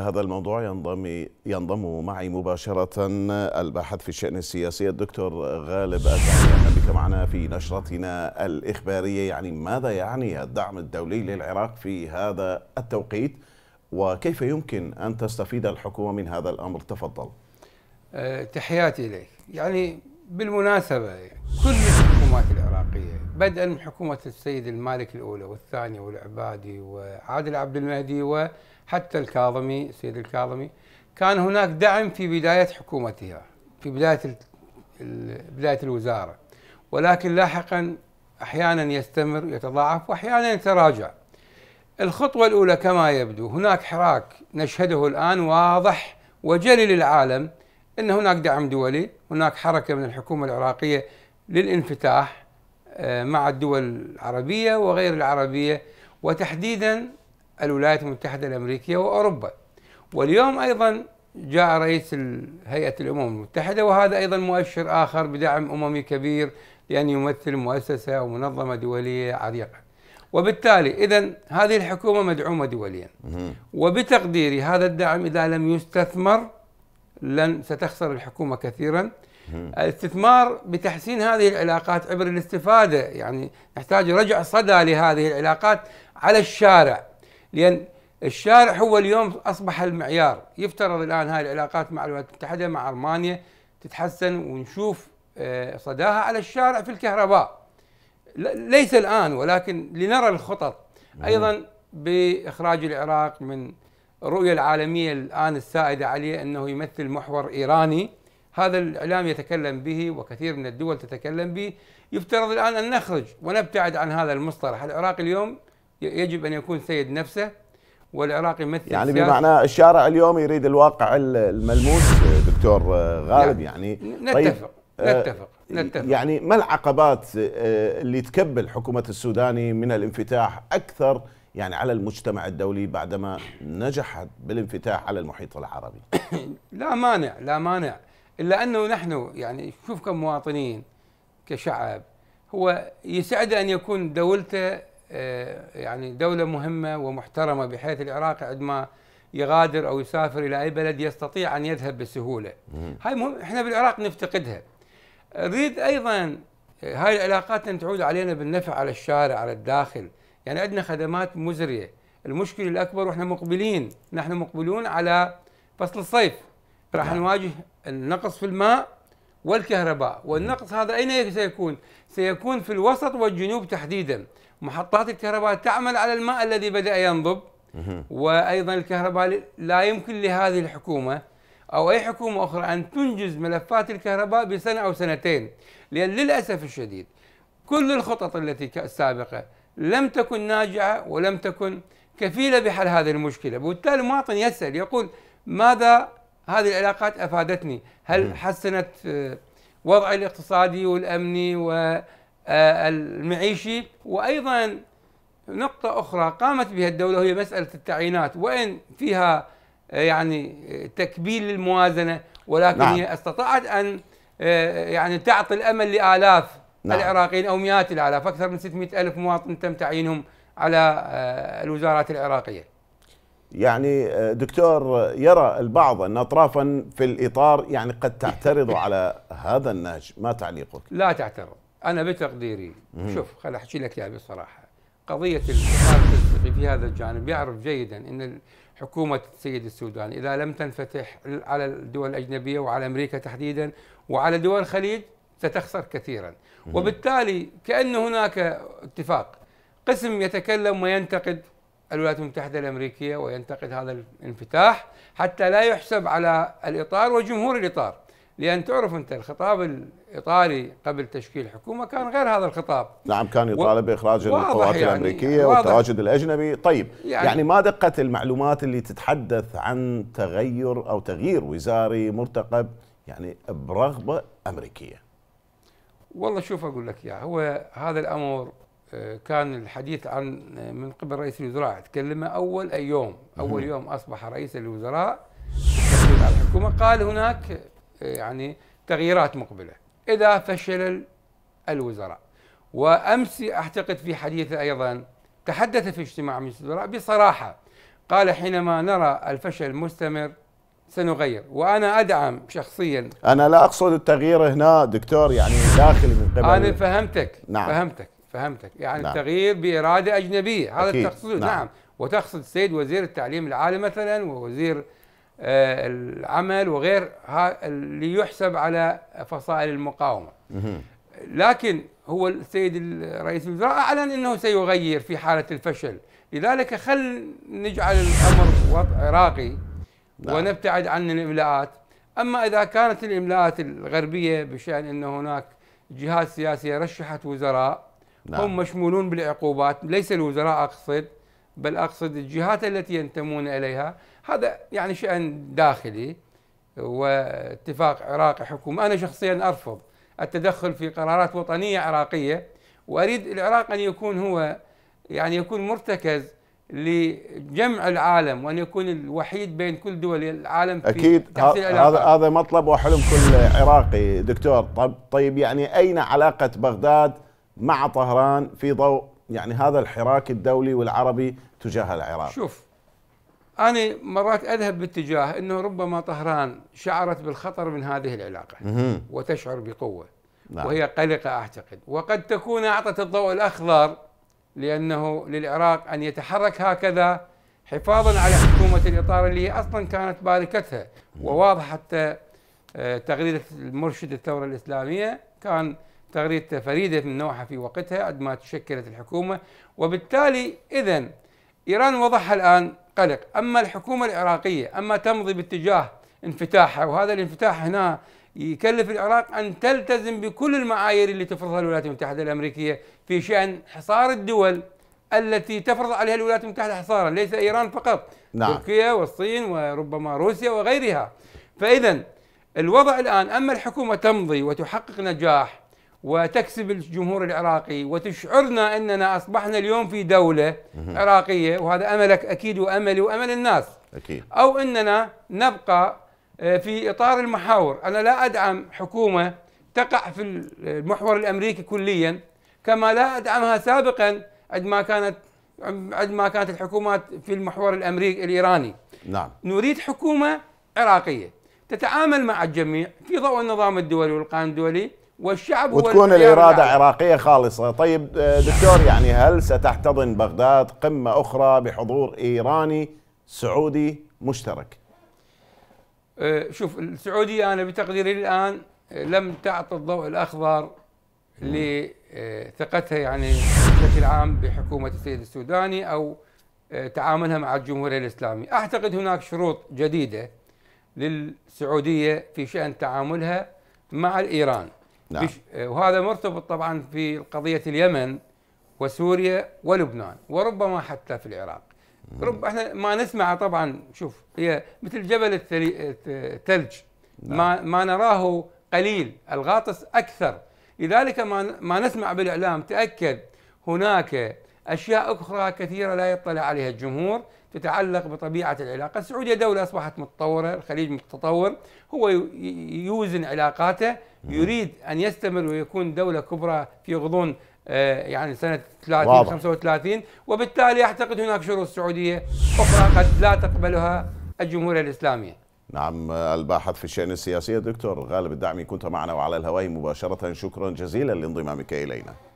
هذا الموضوع ينضم ينضم معي مباشرة الباحث في الشأن السياسي الدكتور غالب أهلا بك معنا في نشرتنا الإخبارية يعني ماذا يعني الدعم الدولي للعراق في هذا التوقيت وكيف يمكن أن تستفيد الحكومة من هذا الأمر تفضل أه تحياتي لك يعني بالمناسبة كل الحكومات العراقية بدءا من حكومة السيد المالك الأولى والثانية والعبادي وعادل عبد المهدي و حتى الكاظمي سيد الكاظمي كان هناك دعم في بداية حكومتها في بداية بداية الوزارة ولكن لاحقا أحيانا يستمر يتضاعف وأحيانا يتراجع الخطوة الأولى كما يبدو هناك حراك نشهده الآن واضح وجلي للعالم أن هناك دعم دولي هناك حركة من الحكومة العراقية للانفتاح آه، مع الدول العربية وغير العربية وتحديدا الولايات المتحدة الأمريكية وأوروبا واليوم أيضا جاء رئيس هيئة الأمم المتحدة وهذا أيضا مؤشر آخر بدعم أممي كبير لأن يمثل مؤسسة ومنظمة دولية عريقة وبالتالي إذا هذه الحكومة مدعومة دوليا وبتقديري هذا الدعم إذا لم يستثمر لن ستخسر الحكومة كثيرا الاستثمار بتحسين هذه العلاقات عبر الاستفادة يعني نحتاج رجع صدى لهذه العلاقات على الشارع لان الشارع هو اليوم اصبح المعيار يفترض الان هاي العلاقات مع الولايات المتحده مع المانيا تتحسن ونشوف آه، صداها على الشارع في الكهرباء ليس الان ولكن لنرى الخطط نعم. ايضا باخراج العراق من الرؤيه العالميه الان السائده عليه انه يمثل محور ايراني هذا الاعلام يتكلم به وكثير من الدول تتكلم به يفترض الان ان نخرج ونبتعد عن هذا المصطلح العراق اليوم يجب ان يكون سيد نفسه والعراق يمثل يعني بمعنى الشارع اليوم يريد الواقع الملموس دكتور غالب يعني, يعني طيب، نتفق طيب نتفق نتفق يعني ما العقبات آه، اللي تكبل حكومه السوداني من الانفتاح اكثر يعني على المجتمع الدولي بعدما نجحت بالانفتاح على المحيط العربي لا مانع لا مانع الا انه نحن يعني شوف كمواطنين كشعب هو يسعد ان يكون دولته آه، يعني دولة مهمة ومحترمة بحيث العراق عندما يغادر أو يسافر إلى أي بلد يستطيع أن يذهب بسهولة هاي مهم إحنا بالعراق نفتقدها نريد أيضا آه، هاي العلاقات أن تعود علينا بالنفع على الشارع على الداخل يعني عندنا خدمات مزرية المشكلة الأكبر وإحنا مقبلين نحن مقبلون على فصل الصيف راح نعم. نواجه النقص في الماء والكهرباء والنقص هذا أين سيكون؟ سيكون في الوسط والجنوب تحديدا محطات الكهرباء تعمل على الماء الذي بدأ ينضب وأيضا الكهرباء لا يمكن لهذه الحكومة أو أي حكومة أخرى أن تنجز ملفات الكهرباء بسنة أو سنتين لأن للأسف الشديد كل الخطط التي السابقة لم تكن ناجعة ولم تكن كفيلة بحل هذه المشكلة وبالتالي المواطن يسأل يقول ماذا هذه العلاقات أفادتني هل حسنت آه، وضعي الاقتصادي والأمني و آه، المعيشي وايضا نقطة أخرى قامت بها الدولة هي مسألة التعيينات وإن فيها آه، يعني تكبيل للموازنة ولكن نعم. هي استطاعت أن آه، يعني تعطي الأمل لآلاف نعم. العراقيين أو مئات الآلاف أكثر من 600 ألف مواطن تم تعيينهم على الوزارات العراقية يعني دكتور يرى البعض أن أطرافا في الإطار يعني قد تعترض على هذا النهج ما تعليقك؟ لا تعترض انا بتقديري مم. شوف خل احكي لك اياها بصراحه قضيه التسليقي في هذا الجانب يعرف جيدا ان حكومه السيد السوداني اذا لم تنفتح على الدول الاجنبيه وعلى امريكا تحديدا وعلى دول الخليج ستخسر كثيرا مم. وبالتالي كأن هناك اتفاق قسم يتكلم وينتقد الولايات المتحدة الأمريكية وينتقد هذا الانفتاح حتى لا يحسب على الإطار وجمهور الإطار لان تعرف انت الخطاب الايطالي قبل تشكيل حكومه كان غير هذا الخطاب نعم كان يطالب باخراج القوات يعني الامريكيه والتواجد الاجنبي طيب يعني, يعني ما دقه المعلومات اللي تتحدث عن تغير او تغيير وزاري مرتقب يعني برغبه امريكيه والله شوف اقول لك يا هو هذا الامر آه، كان الحديث عن آه، من قبل رئيس الوزراء تكلم اول اي يوم اول يوم اصبح رئيس الوزراء الحكومه قال هناك يعني تغييرات مقبله اذا فشل الوزراء وامس اعتقد في حديثه ايضا تحدث في اجتماع مجلس الوزراء بصراحه قال حينما نرى الفشل مستمر سنغير وانا ادعم شخصيا انا لا اقصد التغيير هنا دكتور يعني داخلي من قبل انا فهمتك نعم فهمتك فهمتك يعني نعم. التغيير باراده اجنبيه هذا التقصد نعم. نعم وتقصد السيد وزير التعليم العالي مثلا ووزير آه، العمل وغير اللي يحسب على فصائل المقاومه لكن هو السيد رئيس الوزراء اعلن انه سيغير في حاله الفشل لذلك خل نجعل الامر وضع نعم. ونبتعد عن الاملاءات اما اذا كانت الاملاءات الغربيه بشان ان هناك جهات سياسيه رشحت وزراء نعم. هم مشمولون بالعقوبات ليس الوزراء اقصد بل اقصد الجهات التي ينتمون اليها هذا يعني شأن داخلي واتفاق عراقي حكومي أنا شخصيا أرفض التدخل في قرارات وطنية عراقية وأريد العراق أن يكون هو يعني يكون مرتكز لجمع العالم وان يكون الوحيد بين كل دول العالم في اكيد هذا هذا مطلب وحلم كل عراقي دكتور طب طيب يعني اين علاقه بغداد مع طهران في ضوء يعني هذا الحراك الدولي والعربي تجاه العراق شوف أنا مرات أذهب باتجاه أنه ربما طهران شعرت بالخطر من هذه العلاقة وتشعر بقوة نعم. وهي قلقة أعتقد وقد تكون أعطت الضوء الأخضر لأنه للعراق أن يتحرك هكذا حفاظا على حكومة الإطار اللي هي أصلا كانت باركتها وواضح حتى آه، تغريدة المرشد الثورة الإسلامية كان تغريدته فريدة من نوعها في وقتها عندما تشكلت الحكومة وبالتالي إذا إيران وضعها الآن قلق أما الحكومة العراقية أما تمضي باتجاه انفتاحها وهذا الانفتاح هنا يكلف العراق أن تلتزم بكل المعايير اللي تفرضها الولايات المتحدة الأمريكية في شأن حصار الدول التي تفرض عليها الولايات المتحدة حصارا ليس إيران فقط نعم. تركيا والصين وربما روسيا وغيرها فإذا الوضع الآن أما الحكومة تمضي وتحقق نجاح وتكسب الجمهور العراقي وتشعرنا اننا اصبحنا اليوم في دوله عراقيه وهذا املك اكيد واملي وامل الناس اكيد او اننا نبقى آه، في اطار المحاور، انا لا ادعم حكومه تقع في المحور الامريكي كليا كما لا ادعمها سابقا عندما كانت عندما كانت الحكومات في المحور الامريكي الايراني. نعم نريد حكومه عراقيه تتعامل مع الجميع في ضوء النظام الدولي والقانون الدولي والشعب وتكون الإرادة يعني. عراقية خالصة طيب آه، دكتور يعني هل ستحتضن بغداد قمة أخرى بحضور إيراني سعودي مشترك آه، شوف السعودية أنا بتقديري الآن آه، لم تعطي الضوء الأخضر لثقتها يعني بشكل عام بحكومة السيد السوداني أو تعاملها مع الجمهورية الإسلامية أعتقد هناك شروط جديدة للسعودية في شأن تعاملها مع الإيران نعم. آه، وهذا مرتبط طبعا في قضية اليمن وسوريا ولبنان وربما حتى في العراق رب احنا ما نسمع طبعا شوف هي مثل جبل الثلج نعم. ما ما نراه قليل الغاطس اكثر لذلك ما ما نسمع بالاعلام تاكد هناك اشياء اخرى كثيره لا يطلع عليها الجمهور تتعلق بطبيعة العلاقة السعودية دولة أصبحت متطورة الخليج متطور هو يوزن علاقاته يريد أن يستمر ويكون دولة كبرى في غضون آه، يعني سنة 30 35 وبالتالي أعتقد هناك شروط سعودية أخرى قد لا تقبلها الجمهورية الإسلامية نعم الباحث في الشأن السياسي دكتور غالب الدعمي كنت معنا وعلى الهواء مباشرة شكرا جزيلا لانضمامك إلينا